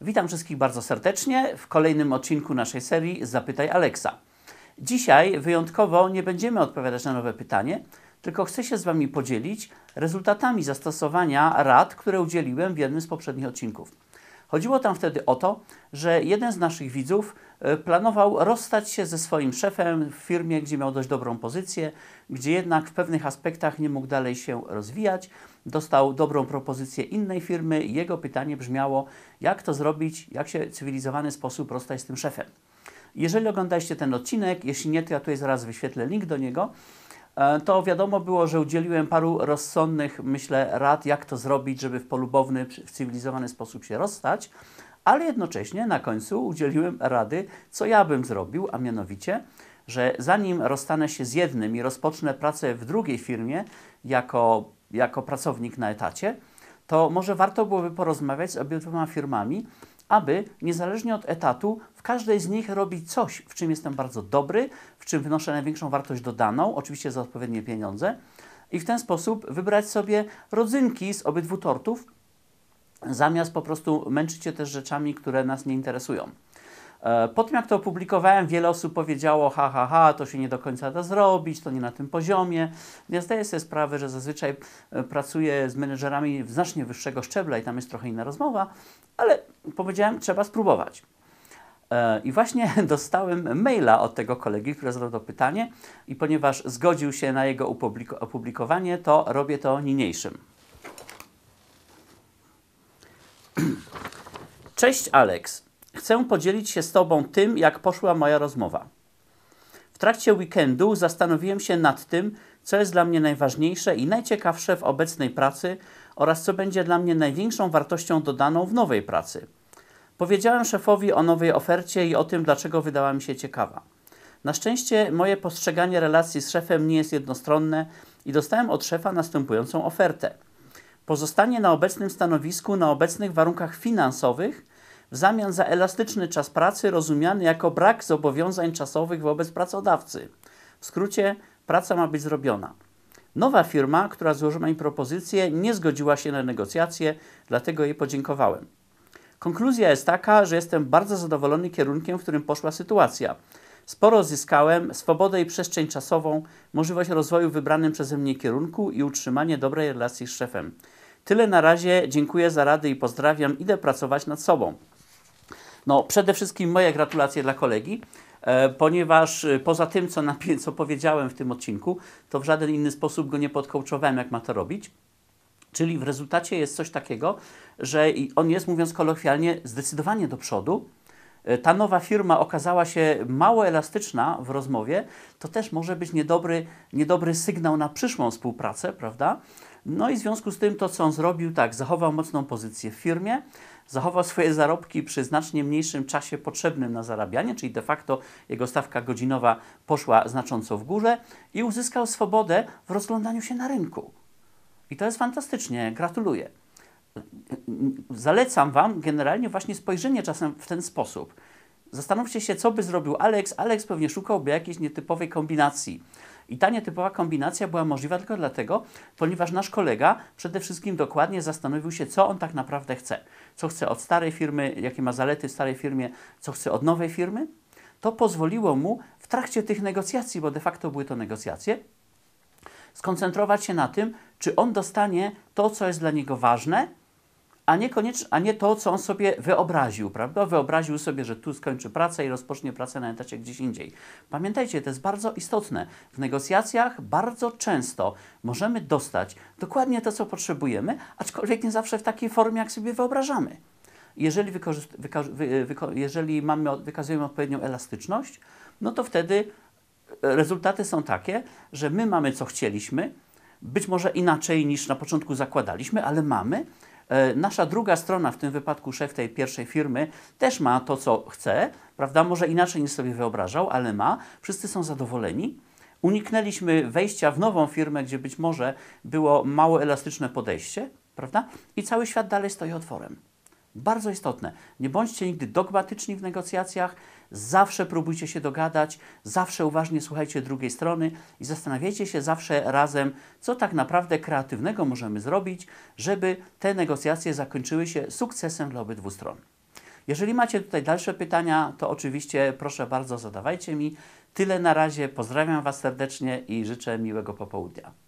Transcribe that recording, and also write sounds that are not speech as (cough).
Witam wszystkich bardzo serdecznie w kolejnym odcinku naszej serii Zapytaj Alexa. Dzisiaj wyjątkowo nie będziemy odpowiadać na nowe pytanie, tylko chcę się z Wami podzielić rezultatami zastosowania rad, które udzieliłem w jednym z poprzednich odcinków. Chodziło tam wtedy o to, że jeden z naszych widzów e, planował rozstać się ze swoim szefem w firmie, gdzie miał dość dobrą pozycję, gdzie jednak w pewnych aspektach nie mógł dalej się rozwijać. Dostał dobrą propozycję innej firmy i jego pytanie brzmiało, jak to zrobić, jak się w cywilizowany sposób rozstać z tym szefem. Jeżeli oglądaliście ten odcinek, jeśli nie, to ja tutaj zaraz wyświetlę link do niego. E, to wiadomo było, że udzieliłem paru rozsądnych, myślę, rad, jak to zrobić, żeby w polubowny, w cywilizowany sposób się rozstać, ale jednocześnie na końcu udzieliłem rady, co ja bym zrobił, a mianowicie, że zanim rozstanę się z jednym i rozpocznę pracę w drugiej firmie jako, jako pracownik na etacie, to może warto byłoby porozmawiać z obydwoma firmami aby niezależnie od etatu w każdej z nich robić coś, w czym jestem bardzo dobry, w czym wnoszę największą wartość dodaną, oczywiście za odpowiednie pieniądze, i w ten sposób wybrać sobie rodzynki z obydwu tortów, zamiast po prostu męczyć się też rzeczami, które nas nie interesują. E, po tym, jak to opublikowałem, wiele osób powiedziało, ha, ha, ha, to się nie do końca da zrobić, to nie na tym poziomie. Ja zdaję sobie sprawę, że zazwyczaj e, pracuję z menedżerami znacznie wyższego szczebla i tam jest trochę inna rozmowa, ale powiedziałem, trzeba spróbować. E, I właśnie (laughs) dostałem maila od tego kolegi, który zadał to pytanie, i ponieważ zgodził się na jego opublikowanie, to robię to niniejszym. (clears throat) Cześć Alex chcę podzielić się z Tobą tym, jak poszła moja rozmowa. W trakcie weekendu zastanowiłem się nad tym, co jest dla mnie najważniejsze i najciekawsze w obecnej pracy oraz co będzie dla mnie największą wartością dodaną w nowej pracy. Powiedziałem szefowi o nowej ofercie i o tym, dlaczego wydała mi się ciekawa. Na szczęście moje postrzeganie relacji z szefem nie jest jednostronne i dostałem od szefa następującą ofertę. Pozostanie na obecnym stanowisku na obecnych warunkach finansowych – w zamian za elastyczny czas pracy rozumiany jako brak zobowiązań czasowych wobec pracodawcy. W skrócie, praca ma być zrobiona. Nowa firma, która złożyła mi propozycję, nie zgodziła się na negocjacje, dlatego jej podziękowałem. Konkluzja jest taka, że jestem bardzo zadowolony kierunkiem, w którym poszła sytuacja. Sporo zyskałem, swobodę i przestrzeń czasową, możliwość rozwoju w wybranym przeze mnie kierunku i utrzymanie dobrej relacji z szefem. Tyle na razie, dziękuję za rady i pozdrawiam, idę pracować nad sobą. No, przede wszystkim moje gratulacje dla kolegi, e, ponieważ e, poza tym, co, co powiedziałem w tym odcinku, to w żaden inny sposób go nie podkołczowałem, jak ma to robić. Czyli w rezultacie jest coś takiego, że on jest, mówiąc kolokwialnie, zdecydowanie do przodu. E, ta nowa firma okazała się mało elastyczna w rozmowie, to też może być niedobry, niedobry sygnał na przyszłą współpracę, prawda? No i w związku z tym to, co on zrobił, tak, zachował mocną pozycję w firmie, zachował swoje zarobki przy znacznie mniejszym czasie potrzebnym na zarabianie, czyli de facto jego stawka godzinowa poszła znacząco w górę i uzyskał swobodę w rozglądaniu się na rynku. I to jest fantastycznie, gratuluję. Zalecam Wam generalnie właśnie spojrzenie czasem w ten sposób. Zastanówcie się, co by zrobił Alex. Alex pewnie szukałby jakiejś nietypowej kombinacji. I ta nietypowa kombinacja była możliwa tylko dlatego, ponieważ nasz kolega przede wszystkim dokładnie zastanowił się, co on tak naprawdę chce co chce od starej firmy, jakie ma zalety w starej firmie, co chce od nowej firmy, to pozwoliło mu w trakcie tych negocjacji, bo de facto były to negocjacje, skoncentrować się na tym, czy on dostanie to, co jest dla niego ważne, a nie, koniecz, a nie to, co on sobie wyobraził, prawda? Wyobraził sobie, że tu skończy pracę i rozpocznie pracę na etacie gdzieś indziej. Pamiętajcie, to jest bardzo istotne. W negocjacjach bardzo często możemy dostać dokładnie to, co potrzebujemy, aczkolwiek nie zawsze w takiej formie, jak sobie wyobrażamy. Jeżeli, wy e, jeżeli mamy, wykazujemy odpowiednią elastyczność, no to wtedy e, rezultaty są takie, że my mamy co chcieliśmy, być może inaczej niż na początku zakładaliśmy, ale mamy, E, nasza druga strona, w tym wypadku szef tej pierwszej firmy, też ma to, co chce, prawda? Może inaczej niż sobie wyobrażał, ale ma. Wszyscy są zadowoleni. Uniknęliśmy wejścia w nową firmę, gdzie być może było mało elastyczne podejście, prawda? I cały świat dalej stoi otworem. Bardzo istotne. Nie bądźcie nigdy dogmatyczni w negocjacjach, zawsze próbujcie się dogadać, zawsze uważnie słuchajcie drugiej strony i zastanawiajcie się zawsze razem, co tak naprawdę kreatywnego możemy zrobić, żeby te negocjacje zakończyły się sukcesem dla obydwu stron. Jeżeli macie tutaj dalsze pytania, to oczywiście proszę bardzo zadawajcie mi. Tyle na razie. Pozdrawiam Was serdecznie i życzę miłego popołudnia.